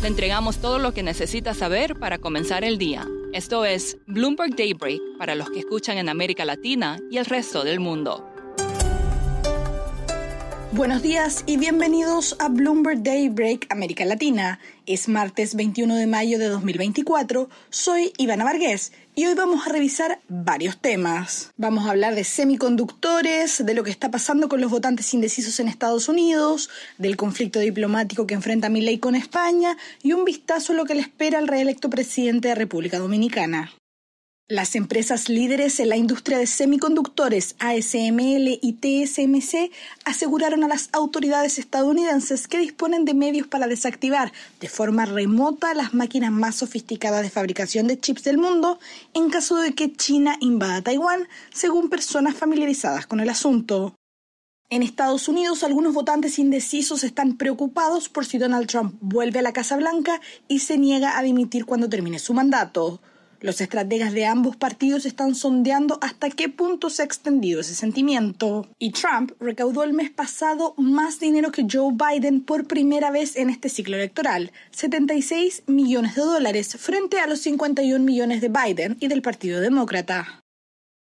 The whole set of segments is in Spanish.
Le entregamos todo lo que necesita saber para comenzar el día. Esto es Bloomberg Daybreak para los que escuchan en América Latina y el resto del mundo. Buenos días y bienvenidos a Bloomberg Daybreak América Latina. Es martes 21 de mayo de 2024. Soy Ivana Vargués y hoy vamos a revisar varios temas. Vamos a hablar de semiconductores, de lo que está pasando con los votantes indecisos en Estados Unidos, del conflicto diplomático que enfrenta ley con España y un vistazo a lo que le espera al reelecto presidente de República Dominicana. Las empresas líderes en la industria de semiconductores ASML y TSMC aseguraron a las autoridades estadounidenses que disponen de medios para desactivar de forma remota las máquinas más sofisticadas de fabricación de chips del mundo en caso de que China invada Taiwán, según personas familiarizadas con el asunto. En Estados Unidos, algunos votantes indecisos están preocupados por si Donald Trump vuelve a la Casa Blanca y se niega a dimitir cuando termine su mandato. Los estrategas de ambos partidos están sondeando hasta qué punto se ha extendido ese sentimiento. Y Trump recaudó el mes pasado más dinero que Joe Biden por primera vez en este ciclo electoral, 76 millones de dólares frente a los 51 millones de Biden y del Partido Demócrata.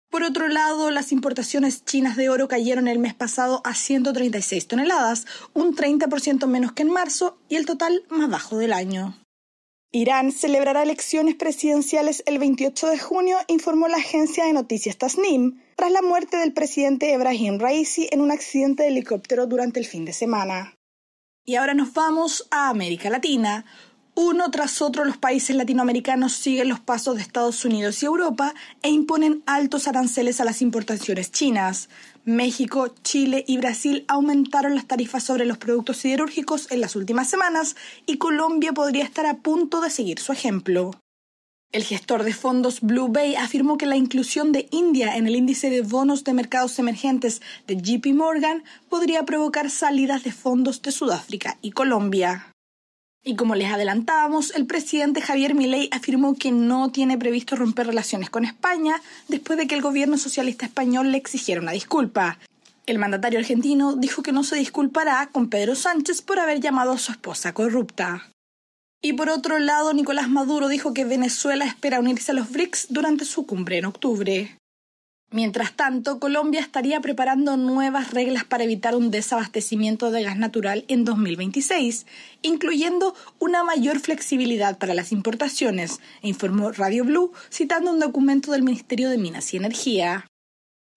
Por otro lado, las importaciones chinas de oro cayeron el mes pasado a 136 toneladas, un 30% menos que en marzo y el total más bajo del año. Irán celebrará elecciones presidenciales el 28 de junio, informó la agencia de noticias Tasnim, tras la muerte del presidente Ebrahim Raisi en un accidente de helicóptero durante el fin de semana. Y ahora nos vamos a América Latina, uno tras otro los países latinoamericanos siguen los pasos de Estados Unidos y Europa e imponen altos aranceles a las importaciones chinas. México, Chile y Brasil aumentaron las tarifas sobre los productos siderúrgicos en las últimas semanas y Colombia podría estar a punto de seguir su ejemplo. El gestor de fondos Blue Bay afirmó que la inclusión de India en el índice de bonos de mercados emergentes de JP Morgan podría provocar salidas de fondos de Sudáfrica y Colombia. Y como les adelantábamos, el presidente Javier Milei afirmó que no tiene previsto romper relaciones con España después de que el gobierno socialista español le exigiera una disculpa. El mandatario argentino dijo que no se disculpará con Pedro Sánchez por haber llamado a su esposa corrupta. Y por otro lado, Nicolás Maduro dijo que Venezuela espera unirse a los BRICS durante su cumbre en octubre. Mientras tanto, Colombia estaría preparando nuevas reglas para evitar un desabastecimiento de gas natural en 2026, incluyendo una mayor flexibilidad para las importaciones, informó Radio Blue citando un documento del Ministerio de Minas y Energía.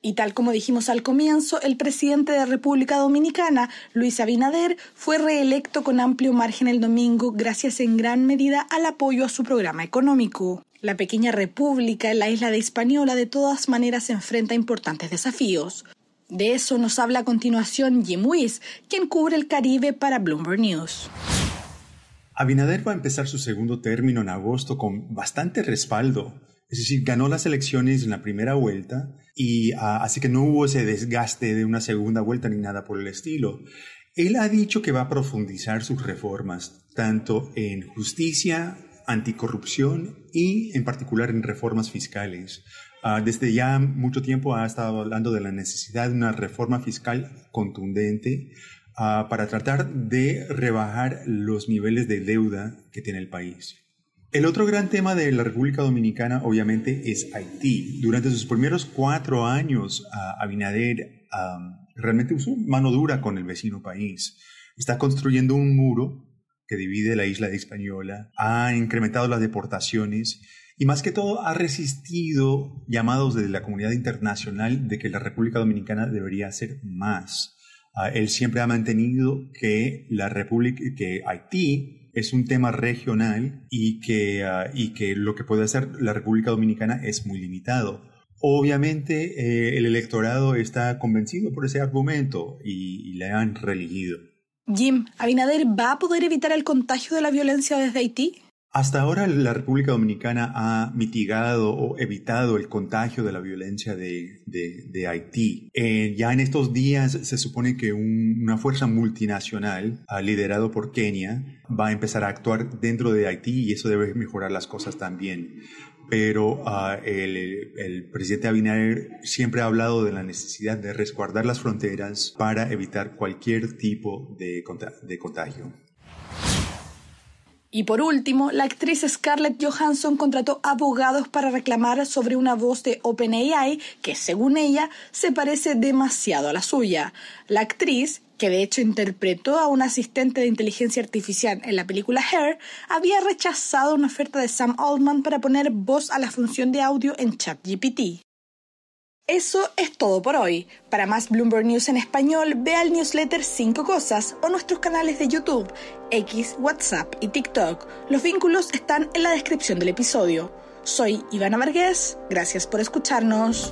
Y tal como dijimos al comienzo, el presidente de República Dominicana, Luis Abinader, fue reelecto con amplio margen el domingo gracias en gran medida al apoyo a su programa económico. La pequeña república en la isla de Hispaniola de todas maneras se enfrenta importantes desafíos. De eso nos habla a continuación Jim Weiss, quien cubre el Caribe para Bloomberg News. Abinader va a empezar su segundo término en agosto con bastante respaldo. Es decir, ganó las elecciones en la primera vuelta y ah, así que no hubo ese desgaste de una segunda vuelta ni nada por el estilo. Él ha dicho que va a profundizar sus reformas, tanto en justicia anticorrupción y en particular en reformas fiscales. Ah, desde ya mucho tiempo ha estado hablando de la necesidad de una reforma fiscal contundente ah, para tratar de rebajar los niveles de deuda que tiene el país. El otro gran tema de la República Dominicana obviamente es Haití. Durante sus primeros cuatro años, ah, Abinader realmente usó mano dura con el vecino país. Está construyendo un muro que divide la isla de española, ha incrementado las deportaciones y más que todo ha resistido llamados de la comunidad internacional de que la República Dominicana debería hacer más. Ah, él siempre ha mantenido que la República, que Haití es un tema regional y que, ah, y que lo que puede hacer la República Dominicana es muy limitado. Obviamente eh, el electorado está convencido por ese argumento y, le han reelegido. Jim, ¿Abinader va a poder evitar el contagio de la violencia desde Haití? Hasta ahora la República Dominicana ha mitigado o evitado el contagio de la violencia de, Haití. Eh, ya en estos días se supone que una fuerza multinacional liderada ah, liderado por Kenia va a empezar a actuar dentro de Haití y eso debe mejorar las cosas también pero ah, el, presidente Abinader siempre ha hablado de la necesidad de resguardar las fronteras para evitar cualquier tipo de, de contagio. Y por último, la actriz Scarlett Johansson contrató abogados para reclamar sobre una voz de OpenAI que, según ella, se parece demasiado a la suya. La actriz, que de hecho interpretó a un asistente de inteligencia artificial en la película Hair, había rechazado una oferta de Sam Altman para poner voz a la función de audio en ChatGPT. Eso es todo por hoy. Para más Bloomberg News en español, ve el newsletter 5 Cosas o nuestros canales de YouTube, X, WhatsApp y TikTok. Los vínculos están en la descripción del episodio. Soy Ivana Vargas, gracias por escucharnos.